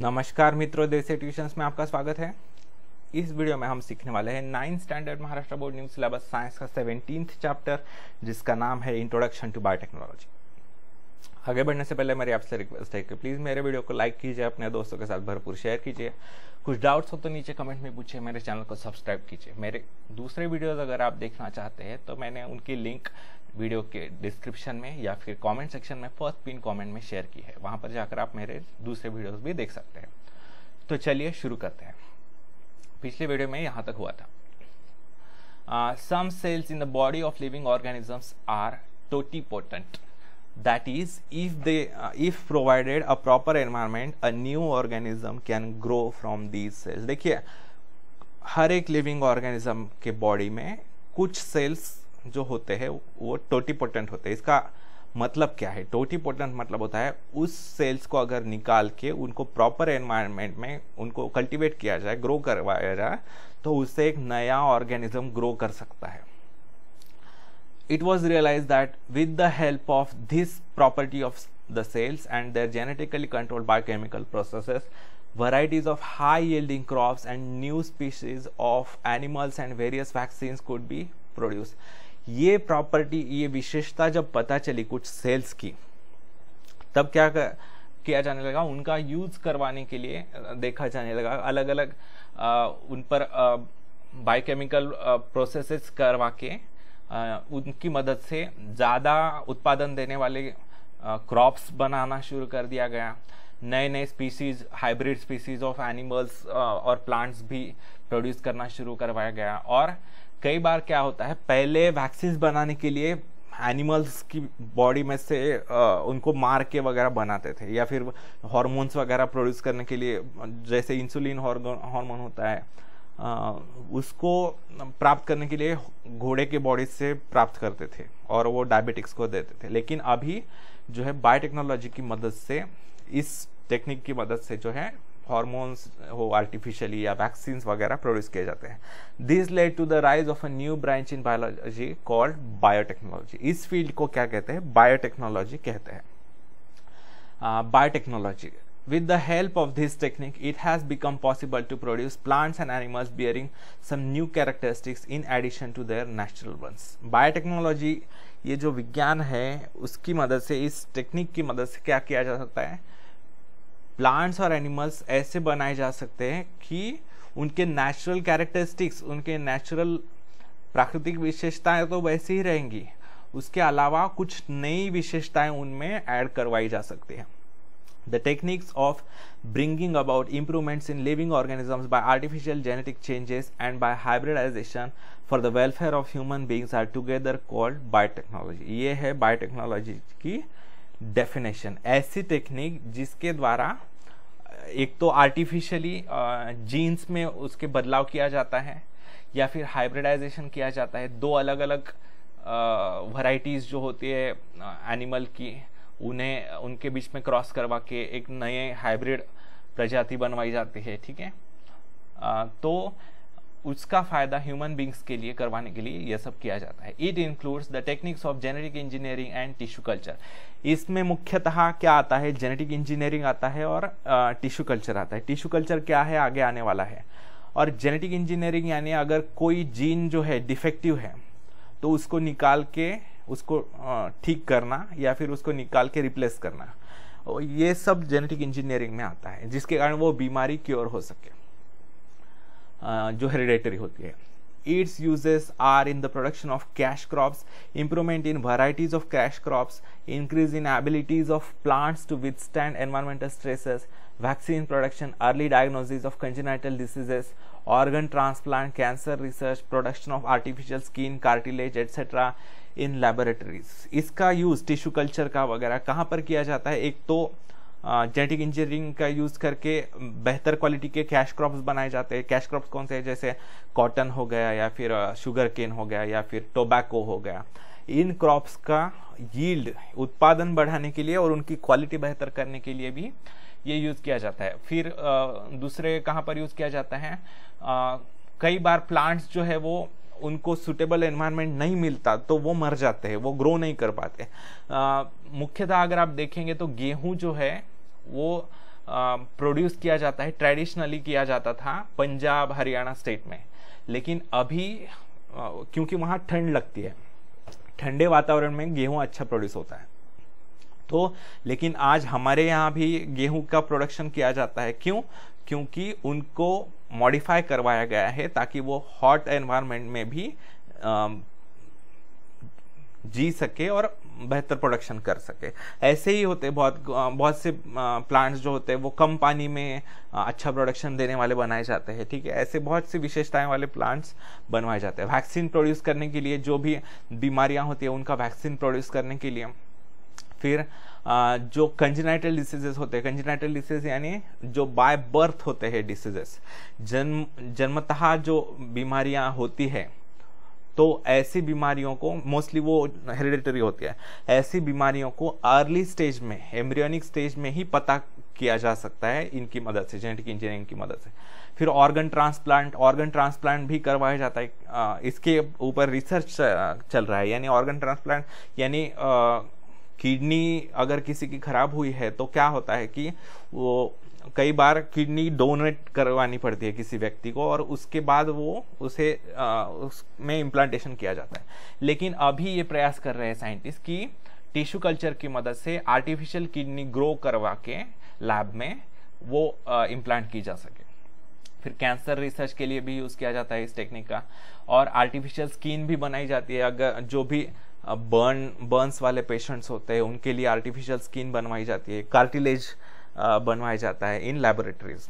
नमस्कार मित्रों देसी ट्यूशंस में आपका स्वागत है इस वीडियो में हम सीखने वाले हैं ninth standard Maharashtra board new syllabus science का सेवनटीन चैप्टर जिसका नाम है इंट्रोडक्शन टू बायोटेक्नोलॉजी आगे बढ़ने से पहले मेरी आपसे रिक्वेस्ट है कि प्लीज़ मेरे वीडियो को लाइक कीजिए अपने दोस्तों के साथ भरपूर शेयर कीजिए कुछ डाउट्स हो तो नीचे कमेंट में पूछिए मेरे चैनल को सब्सक्राइब कीजिए मेरे दूसरे वीडियोज़ अगर आप देखना चाहते हैं तो मैंने उनकी लिंक वीडियो के डिस्क्रिप्शन में या फिर कमेंट सेक्शन में फर्स्ट पिन कमेंट में शेयर की है वहाँ पर जाकर आप मेरे दूसरे वीडियोस भी देख सकते हैं तो चलिए शुरू करते हैं पिछले वीडियो में यहाँ तक हुआ था some cells in the body of living organisms are totipotent that is if they if provided a proper environment a new organism can grow from these cells देखिए हर एक लिविंग ऑर्गेनिज्म के body में कुछ sales जो होते हैं वो टोटीपोटेंट होते हैं इसका मतलब क्या है टोटीपोटेंट मतलब होता है उस सेल्स को अगर निकाल के उनको प्रॉपर एनवायरनमेंट में उनको कल्टीवेट किया जाए ग्रो करवाया जाए तो उससे एक नया ऑर्गेनिज्म ग्रो कर सकता है it was realise that with the help of this property of the cells and their genetically control biochemical processes varieties of high yielding crop and new species of animals and various vaccine could be produce ये property ये विशेषता जब पता चली कुछ sales की तब क्या कर, किया जाने लगा उनका यूज करवाने के लिए देखा जाने लगा अलग अलग आ, उन पर बायोकेमिकल प्रोसेसेस करवा के आ, उनकी मदद से ज़्यादा उत्पादन देने वाले क्रॉप्स बनाना शुरू कर दिया गया नए नए species hybrid species of animals और प्लांट्स भी प्रोड्यूस करना शुरू करवाया गया और कई बार क्या होता है पहले वैक्सीन बनाने के लिए एनिमल्स की बॉडी में से उनको मार के वगैरह बनाते थे या फिर हॉर्मोन्स वगैरह प्रोड्यूस करने के लिए जैसे इंसुलिन हार्मोन होता है उसको प्राप्त करने के लिए घोड़े के बॉडी से प्राप्त करते थे और वो डायबिटिक्स को देते थे लेकिन अभी जो है बायोटेक्नोलॉजी की मदद से इस टेक्निक की मदद से जो है हॉर्मोन्स हो आर्टिफिशियली या वैक्सीन वगैरह प्रोड्यूस किए जाते हैं this led to the rise of a new branch in biology called biotechnology इस फील्ड को क्या कहते हैं बायोटेक्नोलॉजी कहते हैं biotechnology with the help of this technique it has become possible to produce plants and animals bearing some new characteristics in addition to their natural ones biotechnology ये जो विज्ञान है उसकी मदद से इस टेक्निक की मदद से क्या किया जा सकता है प्लांट्स और एनिमल्स ऐसे बनाए जा सकते हैं कि उनके नेचुरल कैरेक्टरिस्टिक्स उनके नेचुरल प्राकृतिक विशेषताएं तो वैसे ही रहेंगी उसके अलावा कुछ नई विशेषताएं उनमें ऐड करवाई जा सकती हैं the techniques of bringing about improvements in living organisms by artificial genetic changes and by hybridisation for the welfare of human beings are together called biotechnology ये है बायोटेक्नोलॉजी की डेफिनेशन ऐसी टेक्निक जिसके द्वारा एक तो आर्टिफिशियली जीन्स में उसके बदलाव किया जाता है या फिर हाइब्रिडाइजेशन किया जाता है दो अलग अलग वराइटीज जो होती है एनिमल की उन्हें उनके बीच में क्रॉस करवा के एक नए हाइब्रिड प्रजाति बनवाई जाती है ठीक है तो उसका फायदा ह्यूमन बींग्स के लिए करवाने के लिए यह सब किया जाता है it includes the techniques of genetic engineering and tissue culture इसमें मुख्यतः क्या आता है जेनेटिक इंजीनियरिंग आता है और टिश्यू कल्चर आता है टिश्यू कल्चर क्या है आगे आने वाला है और जेनेटिक इंजीनियरिंग यानी अगर कोई जीन जो है डिफेक्टिव है तो उसको निकाल के उसको ठीक करना या फिर उसको निकाल के रिप्लेस करना ये सब जेनेटिक इंजीनियरिंग में आता है जिसके कारण वो बीमारी क्योर हो सके जो हेरिडेटरी होती है Its uses are in the production of cash crops, improvement in varieties of cash crops, increase in abilities of plants to withstand environmental stresses, vaccine production, early diagnosis of congenital diseases, organ transplant, cancer research, production of artificial skin, cartilage, etc. in laboratories. इसका use tissue culture का वगैरह कहाँ पर किया जाता है एक तो जेनेटिक इंजीनियरिंग का यूज़ करके बेहतर क्वालिटी के कैश क्रॉप्स बनाए जाते हैं कैश क्रॉप्स कौन से हैं जैसे कॉटन हो गया या फिर शुगर केन हो गया या फिर टोबैको हो गया इन क्रॉप्स का यील्ड उत्पादन बढ़ाने के लिए और उनकी क्वालिटी बेहतर करने के लिए भी ये यूज़ किया जाता है फिर दूसरे कहाँ पर यूज़ किया जाता है कई बार प्लांट्स जो है वो उनको सुटेबल एनवायरनमेंट नहीं मिलता तो वो मर जाते हैं वो ग्रो नहीं कर पाते मुख्यतः अगर आप देखेंगे तो गेहूं जो है वो प्रोड्यूस किया जाता है ट्रेडिशनली किया जाता था पंजाब हरियाणा स्टेट में लेकिन अभी आ, क्योंकि वहाँ ठंड लगती है ठंडे वातावरण में गेहूं अच्छा प्रोड्यूस होता है तो लेकिन आज हमारे यहाँ भी गेहूं का प्रोडक्शन किया जाता है क्यों क्योंकि उनको मॉडिफाई करवाया गया है ताकि वो हॉट एनवायरनमेंट में भी जी सके और बेहतर प्रोडक्शन कर सके ऐसे ही होते बहुत बहुत से प्लांट्स जो होते हैं वो कम पानी में अच्छा प्रोडक्शन देने वाले बनाए जाते हैं ठीक है ऐसे बहुत सी विशेषताएं वाले प्लांट्स बनवाए जाते हैं वैक्सीन प्रोड्यूस करने के लिए जो भी बीमारियां होती है उनका वैक्सीन प्रोड्यूस करने के लिए फिर जो कंजनाइटल डिसीजेस होते हैं कंजनाइटल डिसीज यानी जो बाय बर्थ होते हैं डिसीजेस जन्म जन्मतः जो बीमारियां होती है तो ऐसी बीमारियों को मोस्टली वो हेरिडेटरी होती है ऐसी बीमारियों को अर्ली स्टेज में एम्ब्रियोनिक स्टेज में ही पता किया जा सकता है इनकी मदद से जेनेटिक इंजीनियरिंग की मदद से फिर ऑर्गन ट्रांसप्लांट ऑर्गन ट्रांसप्लांट भी करवाया जाता है इसके ऊपर रिसर्च चल रहा है यानी ऑर्गन ट्रांसप्लांट यानी किडनी अगर किसी की खराब हुई है तो क्या होता है कि वो कई बार किडनी डोनेट करवानी पड़ती है किसी व्यक्ति को और उसके बाद वो उसे उसमें इम्प्लांटेशन किया जाता है लेकिन अभी ये प्रयास कर रहे हैं साइंटिस्ट कि टिश्यू कल्चर की मदद से आर्टिफिशियल किडनी ग्रो करवा के लैब में वो इम्प्लांट की जा सके फिर कैंसर रिसर्च के लिए भी यूज किया जाता है इस टेक्निक का और आर्टिफिशियल स्किन भी बनाई जाती है अगर जो भी बर्न बर्न्स वाले पेशेंट्स होते हैं उनके लिए आर्टिफिशियल स्किन बनवाई जाती है कार्टिलेज बनवाया जाता है in laboratories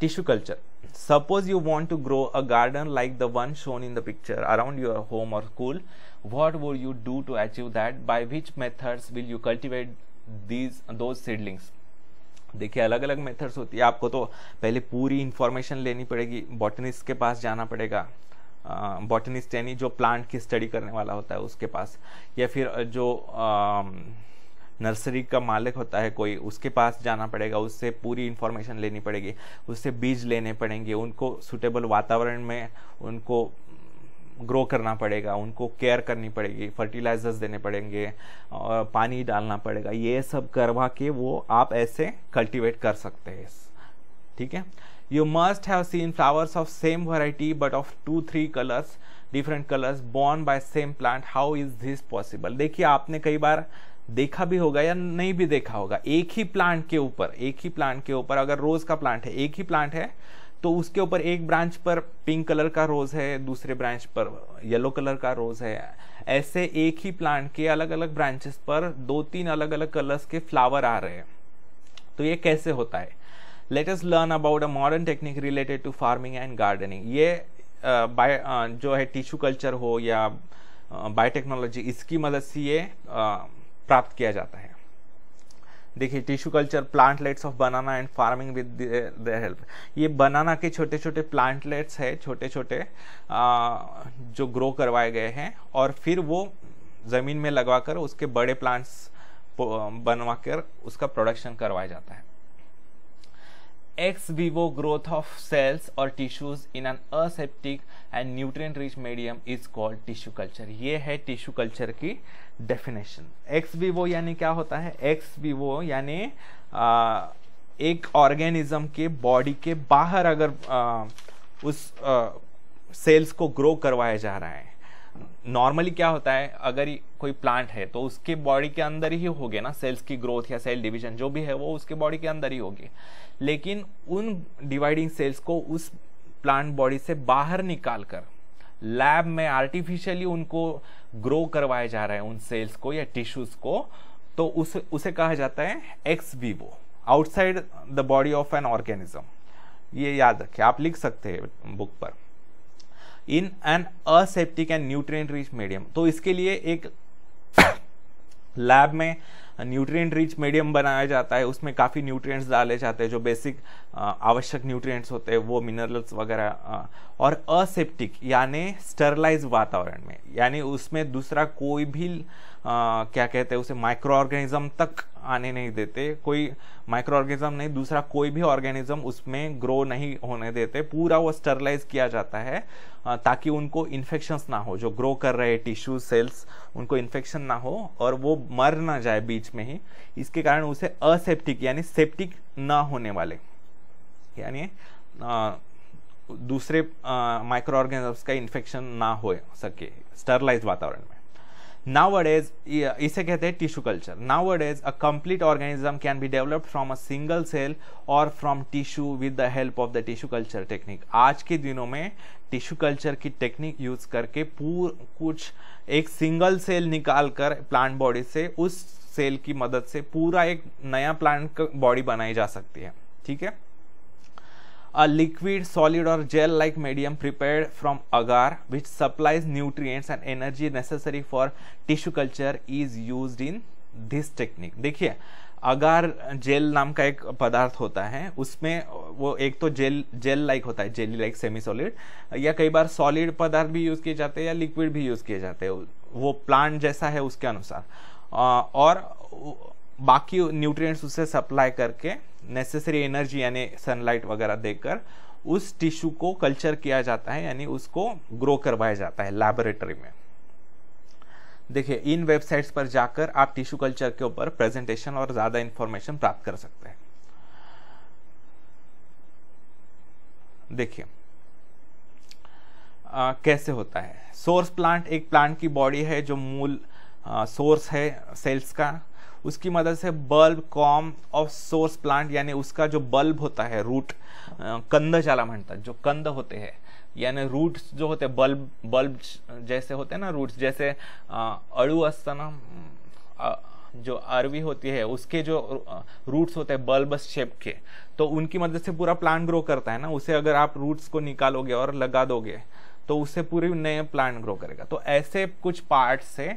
tissue culture suppose you want to grow a garden like the one shown in the picture around your home और school what would you do to achieve that by which methods will you cultivate these दो seedlings देखिए अलग अलग methods होती है आपको तो पहले पूरी इन्फॉर्मेशन लेनी पड़ेगी बॉटनिस्ट के पास जाना पड़ेगा बॉटनिस्ट यानी जो प्लांट की स्टडी करने वाला होता है उसके पास या फिर जो नर्सरी का मालिक होता है कोई उसके पास जाना पड़ेगा उससे पूरी इन्फॉर्मेशन लेनी पड़ेगी उससे बीज लेने पड़ेंगे उनको सुटेबल वातावरण में उनको ग्रो करना पड़ेगा उनको केयर करनी पड़ेगी फर्टिलाइजर्स देने पड़ेंगे और पानी डालना पड़ेगा ये सब करवा के वो आप ऐसे कल्टिवेट कर सकते हैं ठीक है you must have seen flowers of same variety but of two three colours different colours born by same plant how is this possible देखिए आपने कई बार देखा भी होगा या नहीं भी देखा होगा एक ही प्लांट के ऊपर एक ही प्लांट के ऊपर अगर रोज का प्लांट है एक ही प्लांट है तो उसके ऊपर एक ब्रांच पर पिंक कलर का रोज है दूसरे ब्रांच पर येलो कलर का रोज है ऐसे एक ही प्लांट के अलग अलग ब्रांचेस पर दो तीन अलग अलग कलर्स के फ्लावर आ रहे हैं तो ये कैसे होता है let's learn about a modern technique related to farming and gardening ये बाय जो है टिश्यू कल्चर हो या बायोटेक्नोलॉजी इसकी मदद से ये प्राप्त किया जाता है देखिए tissue culture plantlets of banana and farming with their help ये बनाना के छोटे छोटे प्लांटलेट्स है छोटे छोटे जो ग्रो करवाए गए हैं और फिर वो ज़मीन में लगवाकर उसके बड़े प्लांट्स बनवा कर उसका प्रोडक्शन करवाया जाता है ex vivo growth of cells और tissues in an aseptic and nutrient rich medium is called tissue culture ये है टिश्यू कल्चर की डेफिनेशन एक्स वीवो यानी क्या होता है एक्स वीवो यानी एक ऑर्गेनिज्म के बॉडी के बाहर अगर आ, उस आ, सेल्स को ग्रो करवाया जा रहा है नॉर्मली क्या होता है अगर कोई प्लांट है तो उसके बॉडी के अंदर ही होगी ना सेल्स की ग्रोथ या सेल डिवीजन जो भी है वो उसके बॉडी के अंदर ही होगी लेकिन उन डिवाइडिंग सेल्स को उस प्लांट बॉडी से बाहर निकाल कर लैब में आर्टिफिशियली उनको ग्रो करवाया जा रहे हैं उन सेल्स को या टिश्यूज को तो उस उसे कहा जाता है ex vivo outside the body of an organism ये याद रखिए आप लिख सकते हैं बुक पर in an aseptic and nutrient rich medium तो इसके लिए एक लैब में न्यूट्रिय रिच मीडियम बनाया जाता है उसमें काफ़ी न्यूट्रिएंट्स डाले जाते हैं जो बेसिक आवश्यक न्यूट्रिएंट्स होते हैं वो मिनरल्स वगैरह और असेप्टिक यानी स्टरलाइज वातावरण में यानी उसमें दूसरा कोई भी आ, क्या कहते हैं उसे माइक्रो ऑर्गेनिज्म तक आने नहीं देते कोई माइक्रो ऑर्गेनिज्म नहीं दूसरा कोई भी ऑर्गेनिज्म उसमें ग्रो नहीं होने देते पूरा वो स्टरलाइज किया जाता है ताकि उनको इन्फेक्शंस ना हो जो ग्रो कर रहे टिश्यू सेल्स उनको इन्फेक्शन ना हो और वो मर ना जाए बीच में ही इसके कारण उसे असेप्टिक यानी सेप्टिक ना होने वाले यानी दूसरे माइक्रो ऑर्गेनिजम्स का इन्फेक्शन ना हो सके स्टरलाइज वातावरण नावडेज इसे कहते हैं tissue culture nowadays a complete organism can be developed from a single cell और from tissue with the help of the tissue culture technique आज के दिनों में टिश्यू कल्चर की टेक्निक यूज करके पूर कुछ एक सिंगल सेल निकालकर प्लांट बॉडी से उस सेल की मदद से पूरा एक नया प्लांट बॉडी बनाई जा सकती है ठीक है a liquid solid or gel like medium prepared from agar which supplies nutrients and energy necessary for tissue culture is used in this technique dekhiye agar gel नाम का एक पदार्थ होता है उसमें वो एक तो जेल जेल लाइक होता है जेली लाइक सेमी सॉलिड या कई बार सॉलिड पदार्थ भी यूज़ किए जाते हैं या लिक्विड भी यूज़ किए जाते हैं वो प्लांट जैसा है उसके अनुसार और बाकी न्यूट्रिएंट्स उसे सप्लाई करके नेसेसरी एनर्जी यानी सनलाइट वगैरह देकर उस टिश्यू को कल्चर किया जाता है यानी उसको ग्रो करवाया जाता है लैबोरेटरी में देखिए इन वेबसाइट्स पर जाकर आप टिश्यू कल्चर के ऊपर प्रेजेंटेशन और ज़्यादा इंफॉर्मेशन प्राप्त कर सकते हैं देखिए कैसे होता है सोर्स प्लांट एक प्लांट की बॉडी है जो मूल सोर्स है सेल्स का उसकी मदद से बल्ब कॉम ऑफ सोर्स प्लांट यानी उसका जो बल्ब होता है रूट कंद चाला म्हणतात जो कंद होते हैं यानी रूट्स जो होते बल्ब बल्ब जैसे होते हैं ना रूट्स जैसे अड़ू अस्तना जो अरवी होती है उसके जो रूट्स होते हैं बल्ब शेप के तो उनकी मदद से पूरा प्लांट ग्रो करता है ना उसे अगर आप रूट्स को निकालोगे और लगा दोगे तो उससे पूरी नए प्लांट ग्रो करेगा तो ऐसे कुछ पार्ट से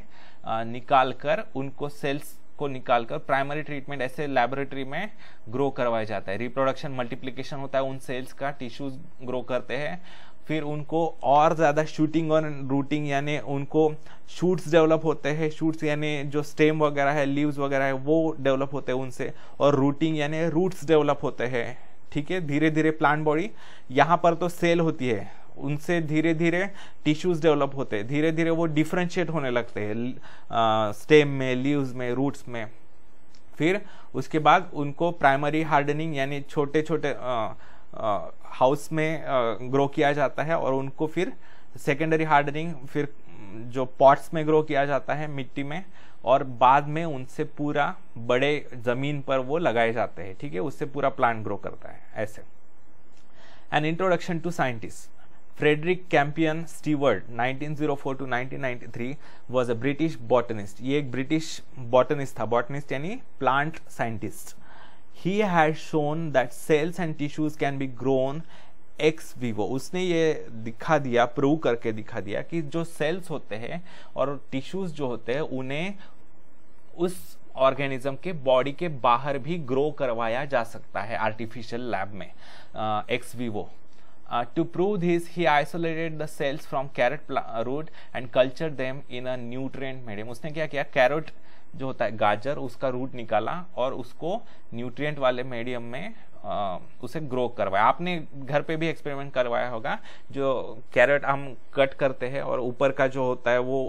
निकाल कर उनको सेल्स को निकालकर प्राइमरी ट्रीटमेंट ऐसे लेबोरेटरी में ग्रो करवाया जाता है रिप्रोडक्शन मल्टीप्लीकेशन होता है उन सेल्स का टिश्यूज ग्रो करते हैं फिर उनको और ज़्यादा शूटिंग और रूटिंग यानी उनको शूट्स डेवलप होते हैं शूट्स यानी जो स्टेम वगैरह है लीव्स वगैरह है वो डेवलप होते हैं उनसे और रूटिंग यानी रूट्स डेवलप होते हैं ठीक है धीरे धीरे प्लांट बॉडी यहाँ पर तो सेल होती है उनसे धीरे धीरे टिश्यूज डेवलप होते हैं धीरे धीरे वो डिफ्रेंशिएट होने लगते हैं स्टेम में लीव्स में रूट्स में फिर उसके बाद उनको प्राइमरी हार्डनिंग यानी छोटे छोटे हाउस में ग्रो किया जाता है और उनको फिर सेकेंडरी हार्डनिंग फिर जो पॉट्स में ग्रो किया जाता है मिट्टी में और बाद में उनसे पूरा बड़े जमीन पर वो लगाए जाते हैं ठीक है उससे पूरा प्लांट ग्रो करता है ऐसे an introduction to scientist Frederick Campion Steward 1904 zero four to 1993 was a British botanist ये एक ब्रिटिश बॉटनिस्ट था बॉटनिस्ट यानी plant scientist he has shown that cells and tissues can be grown ex vivo उसने ये दिखा दिया prove करके दिखा दिया कि जो सेल्स होते हैं और टिश्यूज जो होते हैं उन्हें उस ऑर्गेनिज्म के बॉडी के बाहर भी ग्रो करवाया जा सकता है आर्टिफिशियल लैब में ex uh, vivo Uh, to prove this, he isolated the cells from carrot uh, root and cultured them in a nutrient medium. उसने क्या किया carrot जो होता है गाजर उसका रूट निकाला और उसको न्यूट्रिएंट वाले मीडियम में आ, uh, उसे ग्रो करवाया आपने घर पे भी एक्सपेरिमेंट करवाया होगा जो कैरेट हम कट करते हैं और ऊपर का जो होता है वो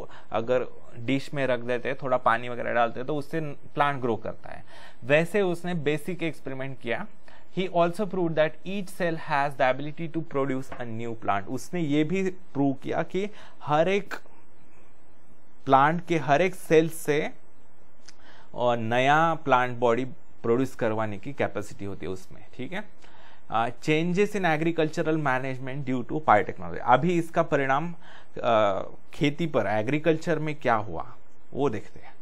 अगर डिश में रख देते हैं थोड़ा पानी वगैरह डालते हैं तो उससे प्लांट ग्रो करता है वैसे उसने बेसिक एक्सपेरिमेंट किया he also proved that each cell has the ability to produce a new plant usne ye bhi prove kiya ki har ek plant ke har ek cell se aur naya plant body produce karwane ki capacity hoti hai usme theek hai changes in agricultural management due to biotechnology अभी इसका परिणाम uh, खेती पर agriculture में क्या हुआ वो देखते हैं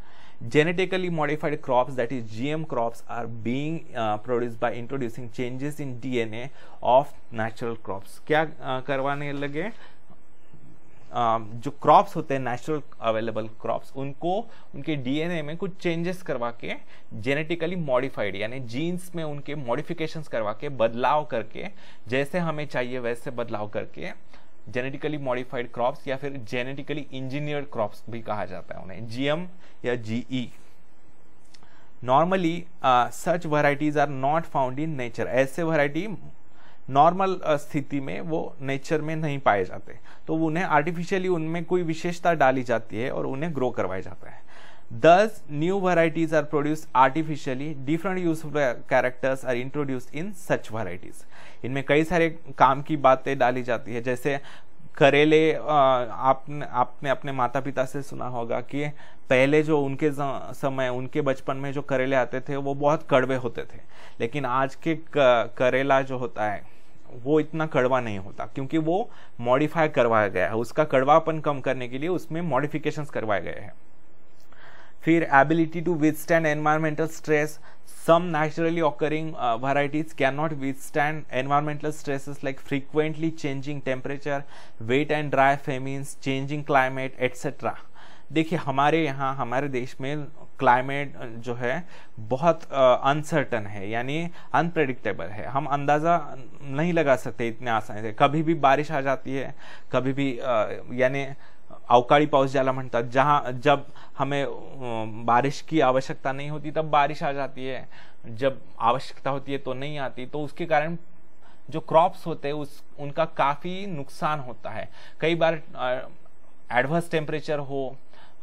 genetically modified crops that is gm crops are being uh, produced by introducing changes in dna of natural crops kya uh, karwane lage uh, जो क्रॉप्स होते हैं नेचुरल अवेलेबल क्रॉप्स उनको उनके डीएनए में कुछ चेंजेस करवा के जेनेटिकली मॉडिफाइड यानी जीन्स में उनके मॉडिफिकेशंस करवा के बदलाव करके जैसे हमें चाहिए वैसे बदलाव करके जेनेटिकली मॉडिफाइड क्रॉप्स या फिर जेनेटिकली इंजीनियर्ड क्रॉप्स भी कहा जाता है उन्हें जीएम या GE normally such varieties are not found in nature ऐसे वराइटी नॉर्मल uh, स्थिति में वो नेचर में नहीं पाए जाते तो उन्हें आर्टिफिशियली उनमें कोई विशेषता डाली जाती है और उन्हें ग्रो करवाया जाता है Thus, new varieties are produced artificially. Different useful characters are introduced in such varieties. इनमें कई सारे काम की बातें डाली जाती है जैसे करेले आपने आपने अपने माता पिता से सुना होगा कि पहले जो उनके समय उनके बचपन में जो करेले आते थे वो बहुत कड़वे होते थे लेकिन आज के करेला जो होता है वो इतना कड़वा नहीं होता क्योंकि वो मॉडिफाई करवाया गया है उसका कड़वापन कम करने के लिए उसमें मॉडिफिकेशंस करवाए गए हैं फिर ability to withstand environmental stress some naturally occurring varieties cannot withstand environmental stresses like frequently changing temperature wet and dry famines changing climate et cetera देखिए हमारे यहाँ हमारे देश में क्लाइमेट uh, जो है बहुत अनसर्टन uh, है यानी अनप्रडिक्टेबल है हम अंदाज़ा नहीं लगा सकते इतने आसानी से कभी भी बारिश आ जाती है कभी भी uh, यानी अवकाड़ी पाउस ज्याला म्हणतात जहाँ जब हमें बारिश की आवश्यकता नहीं होती तब बारिश आ जाती है जब आवश्यकता होती है तो नहीं आती तो उसके कारण जो क्रॉप्स होते हैं उस उनका काफ़ी नुकसान होता है कई बार एडवर्स टेम्परेचर हो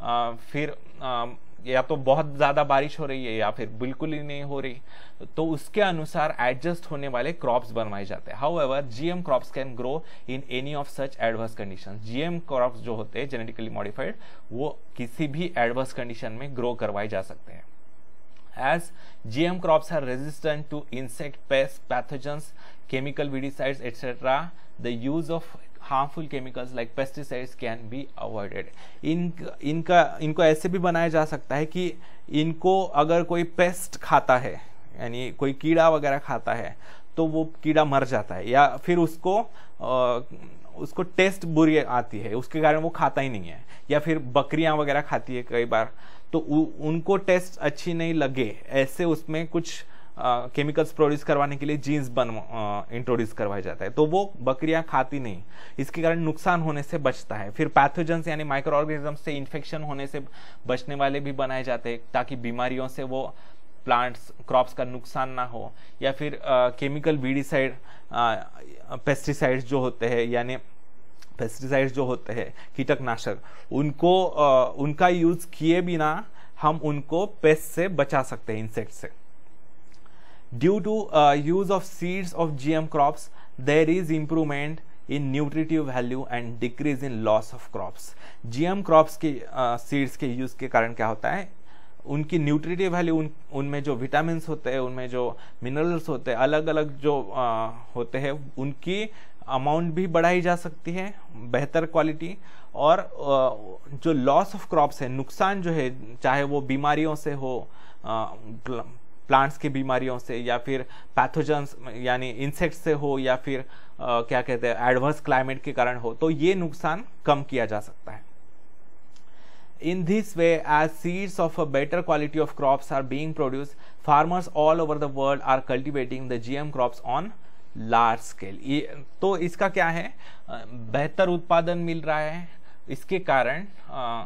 आ, फिर आ, या तो बहुत ज़्यादा बारिश हो रही है या फिर बिल्कुल ही नहीं हो रही तो उसके अनुसार एडजस्ट होने वाले क्रॉप्स बनवाए जाते हैं however GM crop can grow in any of such adverse condition GM crop जो होते हैं जेनेटिकली मॉडिफाइड वो किसी भी एडवर्स कंडीशन में ग्रो करवाए जा सकते हैं as GM crop are resistant to insect pest pathogen chemical weedicides, etc., the use of harmful chemicals like pesticides can be avoided in इनका इनको ऐसे भी बनाया जा सकता है कि इनको अगर कोई पेस्ट खाता है यानी कोई कीड़ा वगैरह खाता है तो वो कीड़ा मर जाता है या फिर उसको आ, उसको टेस्ट बुरी आती है उसके कारण वो खाता ही नहीं है या फिर बकरियां वगैरह खाती है कई बार तो उ, उनको टेस्ट अच्छी नहीं लगे ऐसे उसमें कुछ केमिकल्स प्रोड्यूस करवाने के लिए जीन्स बन इंट्रोड्यूस करवाया जाता है तो वो बकरियां खाती नहीं इसके कारण नुकसान होने से बचता है फिर पैथोजेंस यानी माइक्रो ऑर्गेनिज्म से इन्फेक्शन होने से बचने वाले भी बनाए जाते हैं ताकि बीमारियों से वो प्लांट्स क्रॉप्स का नुकसान ना हो या फिर केमिकल वीडिसाइड पेस्टिसाइड्स जो होते हैं यानी पेस्टिसाइड्स जो होते हैं कीटकनाशक उनको आ, उनका यूज़ किए बिना हम उनको पेस्ट से बचा सकते हैं इंसेक्ट से Due to uh, use of seeds of GM crops, there is improvement in nutritive value and decrease in loss of crops. GM crops के सीड्स uh, के यूज के कारण क्या होता है उनकी न्यूट्रिटिव वैल्यू उन उनमें जो विटामिन होते हैं उनमें जो मिनरल्स होते हैं अलग अलग जो आ, uh, होते हैं उनकी अमाउंट भी बढ़ाई जा सकती है बेहतर क्वालिटी और आ, uh, जो लॉस ऑफ क्रॉप्स है नुकसान जो है चाहे वो बीमारियों से हो uh, प्लांट्स की बीमारियों से या फिर पैथोजन्स यानी इंसेक्ट्स से हो या फिर आ, क्या कहते हैं एडवर्स क्लाइमेट के कारण हो तो ये नुकसान कम किया जा सकता है in this way as seeds of a better quality of crops are being produce farmers all over the world are cultivating the GM crops on large scale तो इसका क्या है बेहतर उत्पादन मिल रहा है इसके कारण आ,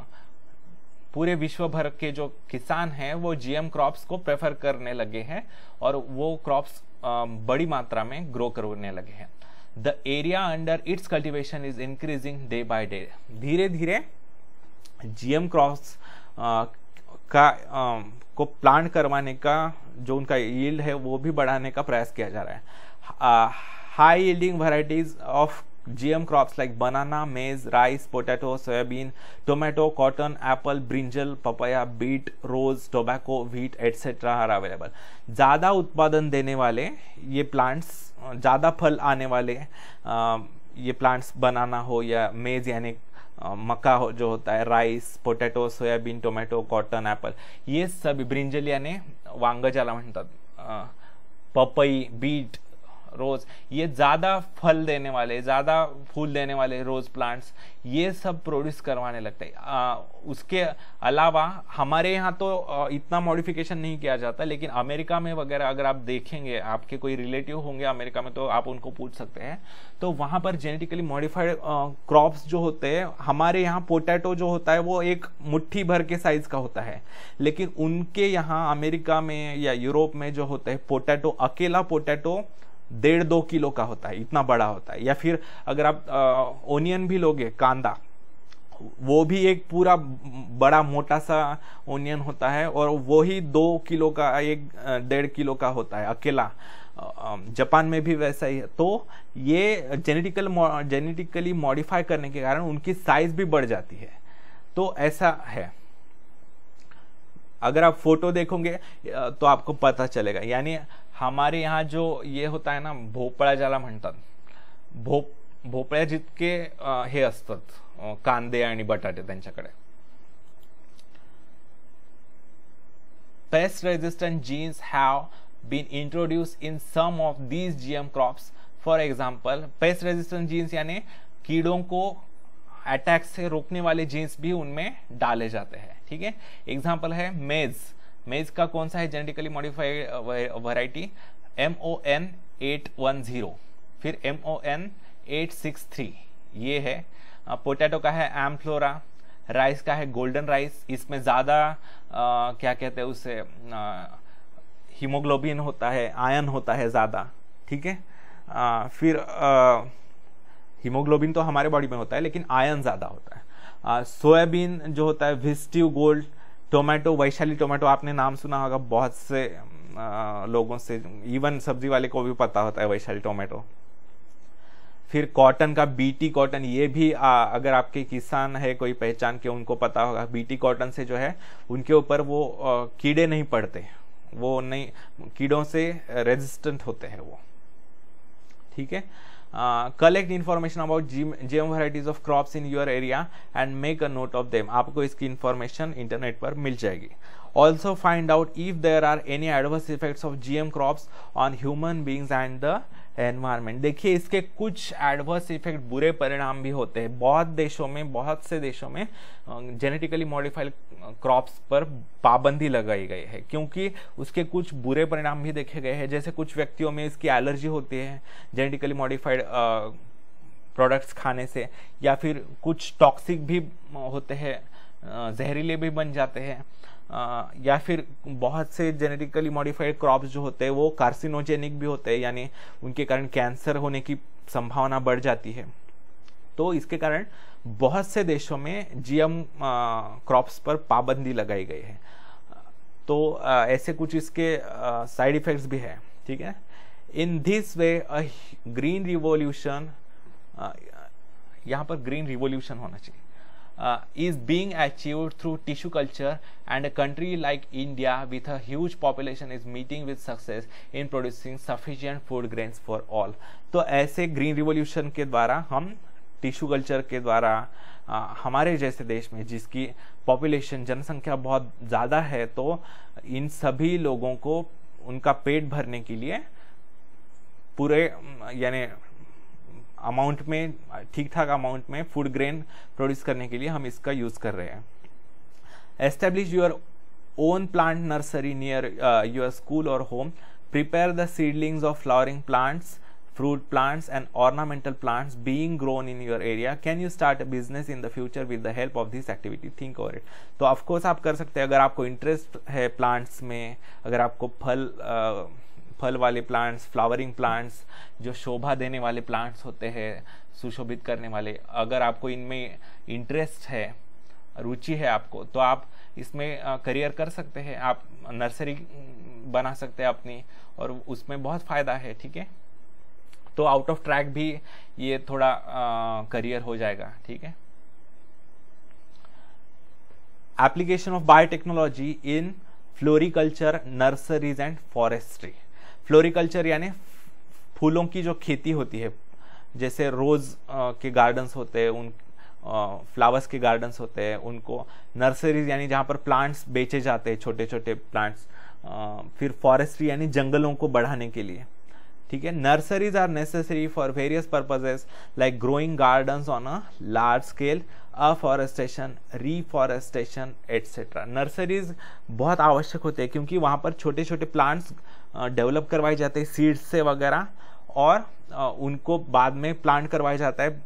पूरे विश्व भर के जो किसान हैं वो जीएम क्रॉप्स को प्रेफर करने लगे हैं और वो क्रॉप्स बड़ी मात्रा में ग्रो करने लगे हैं the area under its cultivation is increasing day by day धीरे धीरे जीएम क्रॉप्स का आ, को प्लांट करवाने का जो उनका यील्ड है वो भी बढ़ाने का प्रयास किया जा रहा है high yielding varieties of GM crops like banana, maize, rice, potato, soybean, tomato, cotton, apple, brinjal, papaya, beet, rose, tobacco, wheat, etc. are available. ज़्यादा उत्पादन देने वाले ये प्लांट्स ज़्यादा फल आने वाले ये प्लांट्स बनाना हो या मेज यानी मक्का हो जो होता है rice potato soybean tomato cotton apple ये सब ब्रिंजल याने वांग ज्याला म्हणतात पपई बीट रोज़ ये ज़्यादा फल देने वाले ज़्यादा फूल देने वाले रोज़ प्लांट्स ये सब प्रोड्यूस करवाने लगते हैं उसके अलावा हमारे यहाँ तो इतना मॉडिफिकेशन नहीं किया जाता लेकिन अमेरिका में वगैरह अगर आप देखेंगे आपके कोई रिलेटिव होंगे अमेरिका में तो आप उनको पूछ सकते हैं तो वहाँ पर जेनेटिकली मॉडिफाइड क्रॉप्स जो होते हैं हमारे यहाँ पोटैटो जो होता है वो एक मुट्ठी भर के साइज का होता है लेकिन उनके यहाँ अमेरिका में या यूरोप में जो होता है पोटैटो अकेला पोटैटो डेढ़ दो किलो का होता है इतना बड़ा होता है या फिर अगर आप ओनियन भी लोगे कांदा वो भी एक पूरा बड़ा मोटा सा ओनियन होता है और वो ही दो किलो का एक डेढ़ किलो का होता है अकेला जापान में भी वैसा ही है तो ये जेनेटिकल जेनेटिकली मॉडिफाई करने के कारण उनकी साइज भी बढ़ जाती है तो ऐसा है अगर आप फोटो देखोगे तो आपको पता चलेगा यानी हमारे यहाँ जो ये होता है ना भोपड़ा जला म्हणतात भोप भोपळ्या जितके हे असतात कांदे आणि बटाटे त्यांच्याकडे pest resistant genes have been introduce in some of these GM crops for example pest resistant genes यानी कीडों को अटैक से रोकने वाले जीन्स भी उनमें डाले जाते हैं ठीक है एग्जाम्पल है मेज मेज का कौन सा है genetically modified variety M O N eight one zero फिर M O N eight six three ये है पोटैटो uh, का है एम्फ्लोरा राइस का है गोल्डन राइस इसमें ज़्यादा uh, क्या कहते हैं उसे हीमोग्लोबिन uh, होता है आयन होता है ज़्यादा ठीक है फिर आ, हीमोग्लोबिन तो हमारे बॉडी में होता है लेकिन आयन ज़्यादा होता है सोयाबीन जो होता है Vistive gold tomato Vaishali tomato आपने नाम सुना होगा बहुत से आ, लोगों से इवन सब्जी वाले को भी पता होता है वैशाली टोमेटो फिर कॉटन का बीटी कॉटन ये भी आ, अगर आपके किसान है कोई पहचान के उनको पता होगा बीटी कॉटन से जो है उनके ऊपर वो आ, कीड़े नहीं पड़ते वो नहीं कीड़ों से रेजिस्टेंट होते हैं वो ठीक है collect information about GM varieties of crops in your area and make a note of them आपको इसकी इन्फॉर्मेशन इंटरनेट पर मिल जाएगी also find out if there are any adverse effects of GM crops on human beings and the environment देखिए इसके कुछ adverse effect बुरे परिणाम भी होते हैं बहुत देशों में बहुत से देशों में जेनेटिकली मॉडिफाइड क्रॉप्स पर पाबंदी लगाई गई है क्योंकि उसके कुछ बुरे परिणाम भी देखे गए हैं जैसे कुछ व्यक्तियों में इसकी एलर्जी होती है जेनेटिकली मॉडिफाइड प्रोडक्ट्स खाने से या फिर कुछ टॉक्सिक भी होते हैं जहरीले भी बन जाते हैं या फिर बहुत से जेनेटिकली मॉडिफाइड क्रॉप्स जो होते हैं वो कार्सिनोजेनिक भी होते हैं यानी उनके कारण कैंसर होने की संभावना बढ़ जाती है तो इसके कारण बहुत से देशों में जीएम क्रॉप्स पर पाबंदी लगाई गई है तो आ, ऐसे कुछ इसके साइड इफेक्ट्स भी है ठीक है in this way green revolution यहाँ पर ग्रीन रिवोल्यूशन होना चाहिए uh, is being achieved through tissue culture and a country like India with a huge population is meeting with success in producing sufficient food grains for all तो aise green revolution ke dwara hum tissue culture के द्वारा आ, हमारे जैसे देश में जिसकी population जनसंख्या बहुत ज़्यादा है तो इन सभी लोगों को उनका पेट भरने के लिए पूरे यानी अमाउंट में ठीक ठाक अमाउंट में फूड ग्रेन प्रोड्यूस करने के लिए हम इसका यूज़ कर रहे हैं establish your own plant nursery near your school और home prepare the seedlings of flowering plants fruit plants and ornamental plants being grown in your area can you start a business in the future with the help of this activity think और it तो of course आप कर सकते हैं अगर आपको interest है plants में अगर आपको फल uh, फल वाले प्लांट्स फ्लावरिंग प्लांट्स जो शोभा देने वाले प्लांट्स होते हैं सुशोभित करने वाले अगर आपको इनमें इंटरेस्ट है रुचि है आपको तो आप इसमें करियर कर सकते हैं आप नर्सरी बना सकते हैं अपनी और उसमें बहुत फ़ायदा है ठीक है तो आउट ऑफ ट्रैक भी ये थोड़ा आ, करियर हो जाएगा ठीक है application of biotechnology in floriculture nurseries and forestry floriculture यानी फूलों की जो खेती होती है जैसे रोज के गार्डन्स होते हैं उन फ्लावर्स के गार्डन्स होते हैं उनको नर्सरीज यानी जहाँ पर प्लांट्स बेचे जाते हैं छोटे छोटे प्लांट्स फिर फॉरेस्ट्री यानी जंगलों को बढ़ाने के लिए ठीक है nurseries are necessary for various purposes like growing gardens on a large scale afforestation reforestation etcetera nurseries बहुत आवश्यक होते हैं क्योंकि वहाँ पर छोटे छोटे प्लांट्स डेवलप करवाए जाते हैं सीड्स से वगैरह और उनको बाद में प्लांट करवाया जाता है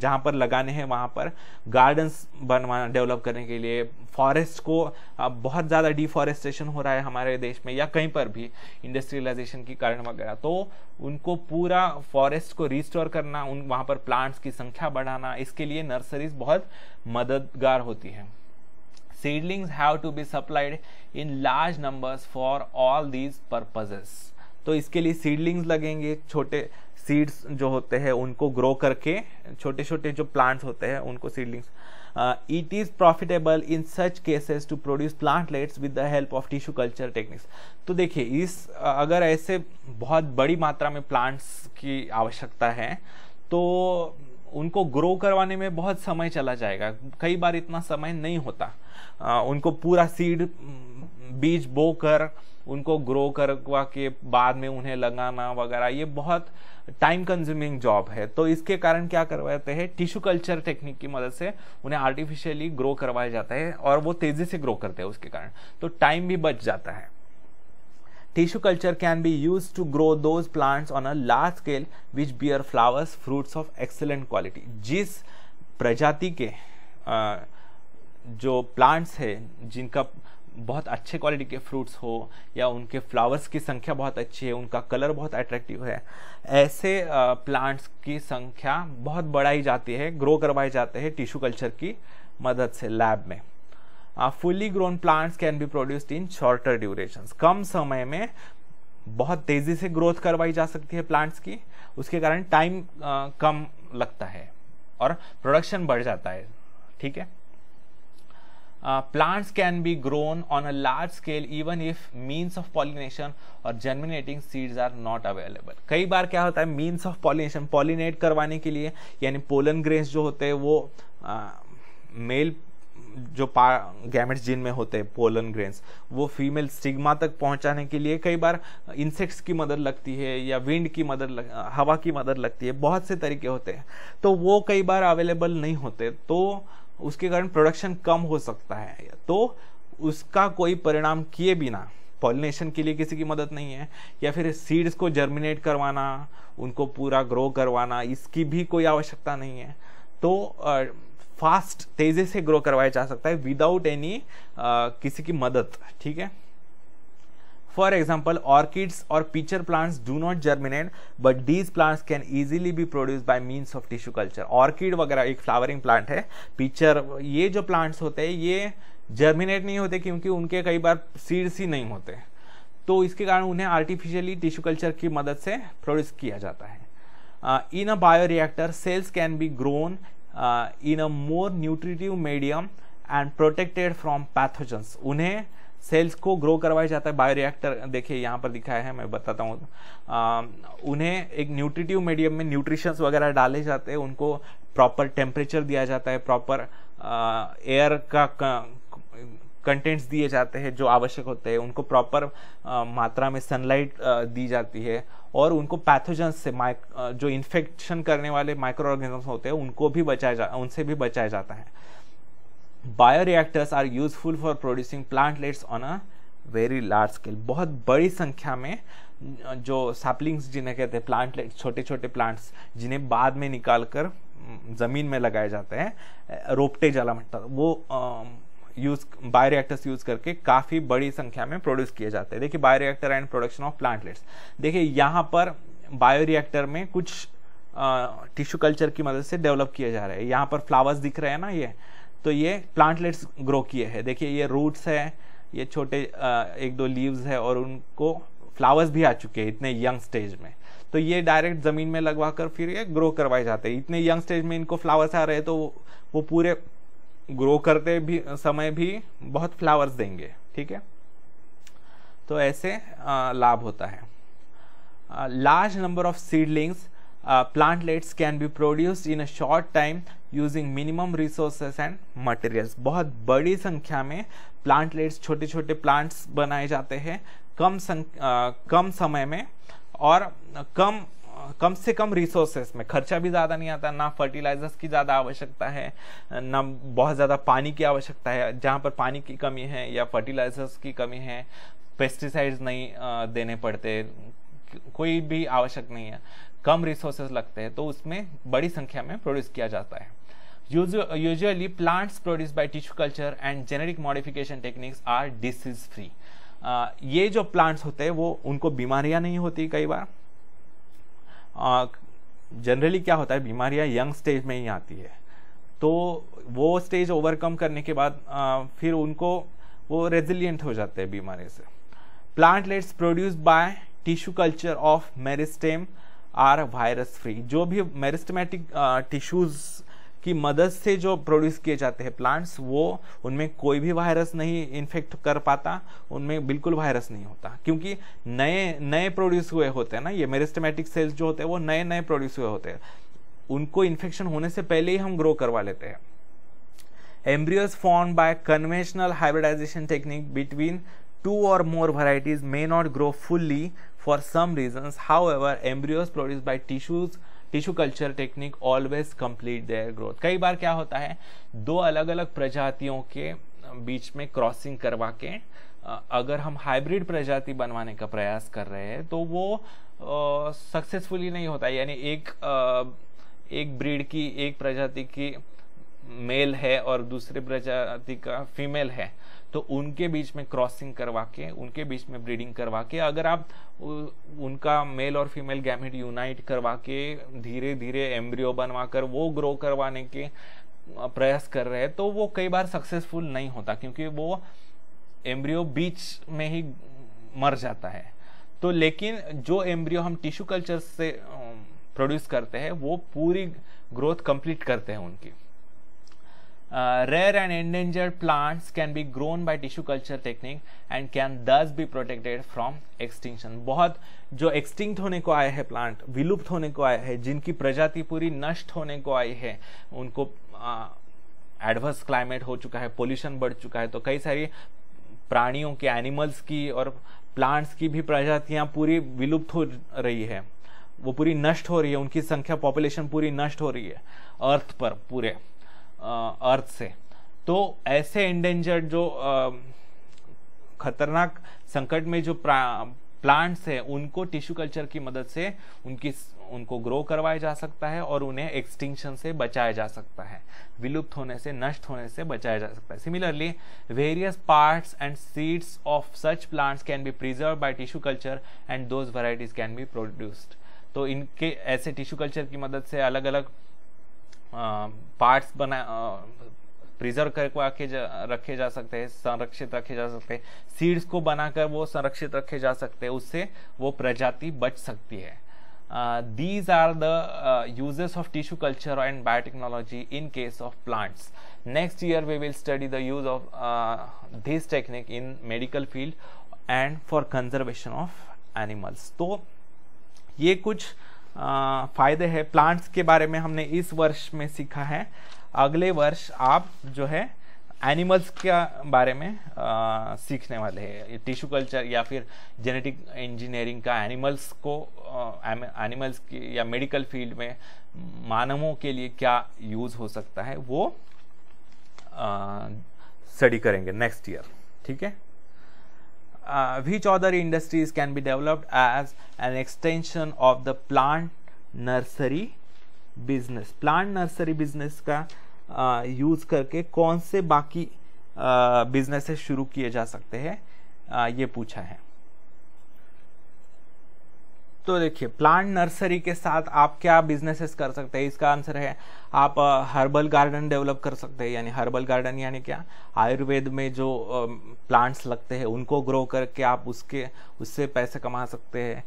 जहाँ पर लगाने हैं वहाँ पर गार्डन्स बनवाना डेवलप करने के लिए फॉरेस्ट को बहुत ज़्यादा डिफॉरेस्टेशन हो रहा है हमारे देश में या कहीं पर भी इंडस्ट्रियलाइजेशन के कारण वगैरह तो उनको पूरा फॉरेस्ट को रिस्टोर करना उन वहाँ पर प्लांट्स की संख्या बढ़ाना इसके लिए नर्सरीज बहुत मददगार होती है seedlings have to be supplied in large numbers for all these purposes तो इसके लिए सीडलिंग्स लगेंगे छोटे सीड्स जो होते हैं उनको ग्रो करके छोटे छोटे जो प्लांट्स होते हैं उनको seedlings it is profitable in such cases to produce plantlets with the help of tissue culture techniques तो देखिए इस अगर ऐसे बहुत बड़ी मात्रा में प्लांट्स की आवश्यकता है तो उनको ग्रो करवाने में बहुत समय चला जाएगा कई बार इतना समय नहीं होता उनको पूरा सीड बीज बोकर उनको ग्रो करवा के बाद में उन्हें लगाना वगैरह ये बहुत टाइम कंज्यूमिंग जॉब है तो इसके कारण क्या करवाते हैं टिश्यू कल्चर टेक्निक की मदद से उन्हें आर्टिफिशियली ग्रो करवाया जाता है और वो तेजी से ग्रो करते हैं उसके कारण तो टाइम भी बच जाता है tissue culture can be use to grow those plants on a large scale which bear flowers fruits of excellent quality जिस प्रजाति के जो प्लांट्स है जिनका बहुत अच्छे क्वालिटी के फ्रूट्स हो या उनके फ्लावर्स की संख्या बहुत अच्छी है उनका कलर बहुत अट्रैक्टिव है ऐसे प्लांट्स की संख्या बहुत बढ़ाई जाती है ग्रो करवाए जाते हैं टिश्यू कल्चर की मदद से लैब में fully grown plants can be produced in shorter duration कम समय में बहुत तेजी से ग्रोथ करवाई जा सकती है प्लांट्स की उसके कारण टाइम कम लगता है और प्रोडक्शन बढ़ जाता है ठीक है plants can be grown on a large scale even if means of pollination और germinating seeds are not available कई बार क्या होता है मीन्स ऑफ पॉलिनेशन पॉलिनेट करवाने के लिए यानी पोलन ग्रेन्स जो होते हैं वो मेल uh, जो गैमेट्स जीन में होते हैं पोलन ग्रेन्स वो फीमेल स्टिग्मा तक पहुंचाने के लिए कई बार इंसेक्ट्स की मदद लगती है या विंड की मदद लग, uh, हवा की मदद लगती है बहुत से तरीके होते हैं तो वो कई बार अवेलेबल नहीं होते तो उसके कारण प्रोडक्शन कम हो सकता है तो उसका कोई परिणाम किए बिना पॉलिनेशन के लिए किसी की मदद नहीं है या फिर सीड्स को जर्मिनेट करवाना उनको पूरा ग्रो करवाना इसकी भी कोई आवश्यकता नहीं है तो फास्ट तेज़ी से ग्रो करवाया जा सकता है विदाउट एनी किसी की मदद ठीक है फॉर एग्जाम्पल ऑर्किड्स और pitcher plants do not germinate but these plants can easily be produce by means of tissue culture orchid वगैरह एक फ्लावरिंग प्लांट है पीचर ये जो प्लांट्स होते हैं ये जर्मिनेट नहीं होते क्योंकि उनके कई बार सीड्स ही नहीं होते तो इसके कारण उन्हें आर्टिफिशियली टिश्यू कल्चर की मदद से प्रोड्यूस किया जाता है in a bioreactor cells can be grown in a more nutritive medium and protected from pathogens उन्हें uh, सेल्स को ग्रो करवाया जाता है बायोरिएक्टर देखिए यहाँ पर दिखाया है मैं बताता हूँ उन्हें एक न्यूट्रिटिव मीडियम में न्यूट्रिशंस वगैरह डाले जाते हैं उनको प्रॉपर टेम्परेचर दिया जाता है प्रॉपर एयर का कंटेंट्स दिए जाते हैं जो आवश्यक होते हैं उनको प्रॉपर मात्रा में सनलाइट दी जाती है और उनको पैथोजन से माइक जो इन्फेक्शन करने वाले माइक्रो ऑर्गेनिज्म होते हैं उनको भी बचाया जा उनसे भी बचाया जाता है bioreactors are useful for producing plantlets on a very large scale बहुत बड़ी संख्या में जो सैपलिंग्स जिन्हें कहते हैं प्लांट छोटे छोटे प्लांट्स जिन्हें बाद में निकाल कर ज़मीन में लगाए जाते हैं रोपटे जला मतलब वो यूज बायोरिएक्टर्स यूज करके काफ़ी बड़ी संख्या में प्रोड्यूस किए जाते हैं देखिए bioreactor and production of plantlets देखिए यहाँ पर बायोरिएक्टर में कुछ टिश्यू कल्चर की मदद से डेवलप किए जा रहे हैं यहाँ पर फ्लावर्स दिख रहे हैं ना ये तो ये प्लांटलेट्स ग्रो किए हैं देखिए ये रूट्स है ये छोटे एक दो लीव्स है और उनको फ्लावर्स भी आ चुके हैं इतने यंग स्टेज में तो ये डायरेक्ट ज़मीन में लगवा कर फिर ये ग्रो करवाए जाते हैं इतने यंग स्टेज में इनको फ्लावर्स आ रहे हैं तो वो पूरे ग्रो करते भी समय भी बहुत फ्लावर्स देंगे ठीक है तो ऐसे लाभ होता है large number of seedlings plantlets can be produced in a short time using minimum resources and materials बहुत बड़ी संख्या में प्लांटलेट्स छोटे छोटे प्लांट्स बनाए जाते हैं कम सं, कम समय में और कम कम से कम रिसोर्सेस में खर्चा भी ज़्यादा नहीं आता ना फर्टिलाइजर्स की ज़्यादा आवश्यकता है ना बहुत ज़्यादा पानी की आवश्यकता है जहाँ पर पानी की कमी है या फर्टिलाइजर्स की कमी है पेस्टिसाइड्स नहीं देने पड़ते कोई भी आवश्यक नहीं है कम रिसोर्सेस लगते हैं तो उसमें बड़ी संख्या में प्रोड्यूस किया जाता है Uh, usually, plants produced by tissue culture and genetic modification techniques are disease free. Uh, ये जो प्लांट्स होते हैं वो उनको बीमारियां नहीं होती कई बार जनरली uh, क्या होता है बीमारियां यंग स्टेज में ही आती है तो वो स्टेज ओवरकम करने के बाद आ, uh, फिर उनको वो रेजिलियंट हो जाते हैं बीमारी से plantlets produce by tissue culture of meristem are virus free जो भी मेरिस्टमेटिक टिश्यूज़ uh, की मदद से जो प्रोड्यूस किए जाते हैं प्लांट्स वो उनमें कोई भी वायरस नहीं इन्फेक्ट कर पाता उनमें बिल्कुल वायरस नहीं होता क्योंकि नए नए प्रोड्यूस हुए होते हैं ना ये मेरिस्टमेटिक सेल्स जो होते हैं वो नए नए प्रोड्यूस हुए होते हैं उनको इन्फेक्शन होने से पहले ही हम ग्रो करवा लेते हैं embryos form by conventional hybridization technique between two और more varieties may not grow fully for some reason however embryos produce by tissues tissue culture technique always complete their growth कई बार क्या होता है दो अलग अलग प्रजातियों के बीच में क्रॉसिंग करवा के अगर हम हाइब्रिड प्रजाति बनवाने का प्रयास कर रहे हैं तो वो सक्सेसफुली नहीं होता यानी एक आ, एक ब्रीड की एक प्रजाति की मेल है और दूसरे प्रजाति का फीमेल है तो उनके बीच में क्रॉसिंग करवा के उनके बीच में ब्रीडिंग करवा के अगर आप उनका मेल और फीमेल गैमेट यूनाइट करवा के धीरे धीरे एम्ब्रियो बनवाकर वो ग्रो करवाने के प्रयास कर रहे हैं तो वो कई बार सक्सेसफुल नहीं होता क्योंकि वो एम्ब्रियो बीच में ही मर जाता है तो लेकिन जो एम्ब्रियो हम टिश्यू कल्चर से प्रोड्यूस करते हैं वो पूरी ग्रोथ कंप्लीट करते हैं उनकी Uh, rare and endangered plants can be grown by tissue culture technique and can thus be protected from extinction. bahut jo extinct hone ko aaye hai plant, विलुप्त होने को आए हैं जिनकी प्रजाति पूरी नष्ट होने को आई है उनको एडवर्स क्लाइमेट हो चुका है पोल्यूशन बढ़ चुका है तो कई सारी प्राणियों के एनिमल्स की और प्लांट्स की भी प्रजातियां पूरी विलुप्त हो रही है वो पूरी नष्ट हो रही है उनकी संख्या पॉपुलेशन पूरी नष्ट हो रही है अर्थ पर पूरे अर्थ से तो ऐसे इंडेंजर्ड जो खतरनाक संकट में जो प्लांट्स हैं उनको टिश्यू कल्चर की मदद से उनकी उनको ग्रो करवाया जा सकता है और उन्हें एक्सटिंक्शन से बचाया जा सकता है विलुप्त होने से नष्ट होने से बचाया जा सकता है similarly various parts and seeds of such plants can be preserve by tissue culture and those varieties can be produced तो इनके ऐसे टिश्यू कल्चर की मदद से अलग अलग पार्ट्स बना प्रिजर्व कर के जा, रखे जा सकते हैं संरक्षित रखे जा सकते हैं सीड्स को बनाकर वो संरक्षित रखे जा सकते हैं उससे वो प्रजाति बच सकती है these are the uses of tissue culture and biotechnology in case of plants next year we will study the use of this technique in medical field and for conservation of animals तो ये कुछ uh, फ़ायदे हैं plants के बारे में हमने इस वर्ष में सीखा है अगले वर्ष आप जो है एनिमल्स के बारे में आ, सीखने वाले हैं टिश्यू कल्चर या फिर जेनेटिक इंजीनियरिंग का एनिमल्स को एनिमल्स की या मेडिकल फील्ड में मानवों के लिए क्या यूज़ हो सकता है वो स्टडी करेंगे नेक्स्ट ईयर ठीक है uh, which other industries can be developed as an extension of the plant nursery business plant nursery business ka uh, use karke kaun se baki uh, businesses shuru kiye ja sakte सकते uh, ye pucha hai तो देखिए plant nursery के साथ आप क्या businesses कर सकते हैं इसका आंसर है आप हर्बल गार्डन डेवलप कर सकते हैं यानी हर्बल गार्डन यानी क्या आयुर्वेद में जो प्लांट्स लगते हैं उनको ग्रो करके आप उसके उससे पैसे कमा सकते हैं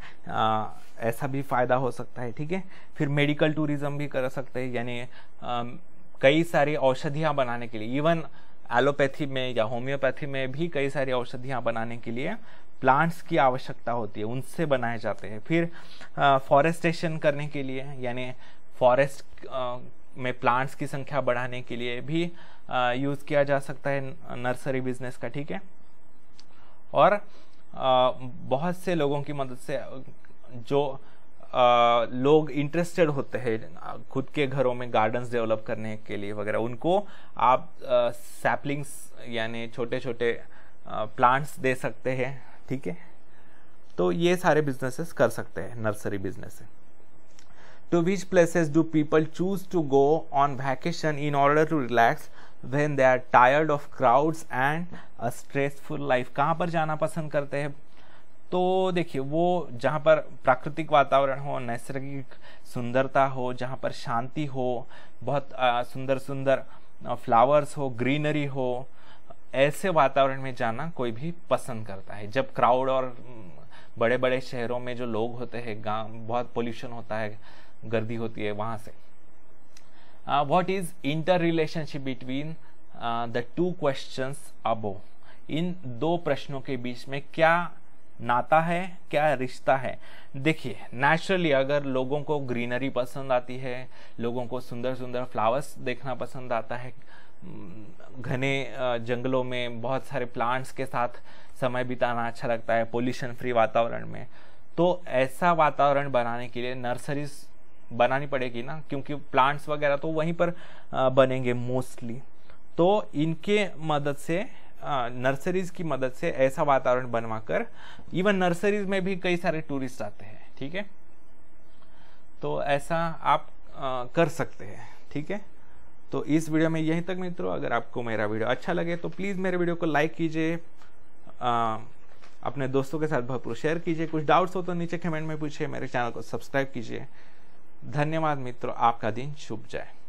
ऐसा भी फ़ायदा हो सकता है ठीक है फिर मेडिकल टूरिज्म भी कर सकते हैं यानी कई सारी औषधियाँ बनाने के लिए इवन एलोपैथी में या होम्योपैथी में भी कई सारी औषधियाँ बनाने के लिए प्लांट्स की आवश्यकता होती है उनसे बनाए जाते हैं फिर फॉरेस्टेशन करने के लिए यानी फॉरेस्ट में प्लांट्स की संख्या बढ़ाने के लिए भी यूज़ किया जा सकता है नर्सरी बिजनेस का ठीक है और आ, बहुत से लोगों की मदद से जो आ, लोग इंटरेस्टेड होते हैं खुद के घरों में गार्डन्स डेवलप करने के लिए वगैरह उनको आप सैपलिंग्स यानी छोटे छोटे प्लांट्स दे सकते हैं ठीक है तो ये सारे बिजनेसेस कर सकते हैं nursery business to which places do people choose to go on vacation in order to relax when they are tired of crowds and a stressful life कहाँ पर जाना पसंद करते हैं तो देखिए वो जहाँ पर प्राकृतिक वातावरण हो नैसर्गिक सुंदरता हो जहाँ पर शांति हो बहुत सुंदर सुंदर फ्लावर्स हो ग्रीनरी हो ऐसे वातावरण में जाना कोई भी पसंद करता है जब क्राउड और हम्म, बड़े बड़े शहरों में जो लोग होते हैं गांव बहुत पोल्यूशन होता है गर्दी होती है वहां से what is interrelationship between the two question above इन दो प्रश्नों के बीच में क्या नाता है क्या रिश्ता है देखिए नेचुरली अगर लोगों को ग्रीनरी पसंद आती है लोगों को सुंदर सुंदर फ्लावर्स देखना पसंद आता है घने जंगलों में बहुत सारे प्लांट्स के साथ समय बिताना अच्छा लगता है पोल्यूशन फ्री वातावरण में तो ऐसा वातावरण बनाने के लिए नर्सरीज बनानी पड़ेगी ना क्योंकि प्लांट्स वगैरह तो वहीं पर बनेंगे मोस्टली तो इनके मदद से नर्सरीज की मदद से ऐसा वातावरण बनवा कर इवन नर्सरीज में भी कई सारे टूरिस्ट आते हैं ठीक है तो ऐसा आप आ, कर सकते हैं ठीक है तो इस वीडियो में यहीं तक मित्रों अगर आपको मेरा वीडियो अच्छा लगे तो प्लीज़ मेरे वीडियो को लाइक कीजिए अपने दोस्तों के साथ भरपूर शेयर कीजिए कुछ डाउट्स हो तो नीचे कमेंट में पूछिए मेरे चैनल को सब्सक्राइब कीजिए धन्यवाद मित्रों आपका दिन शुभ जाए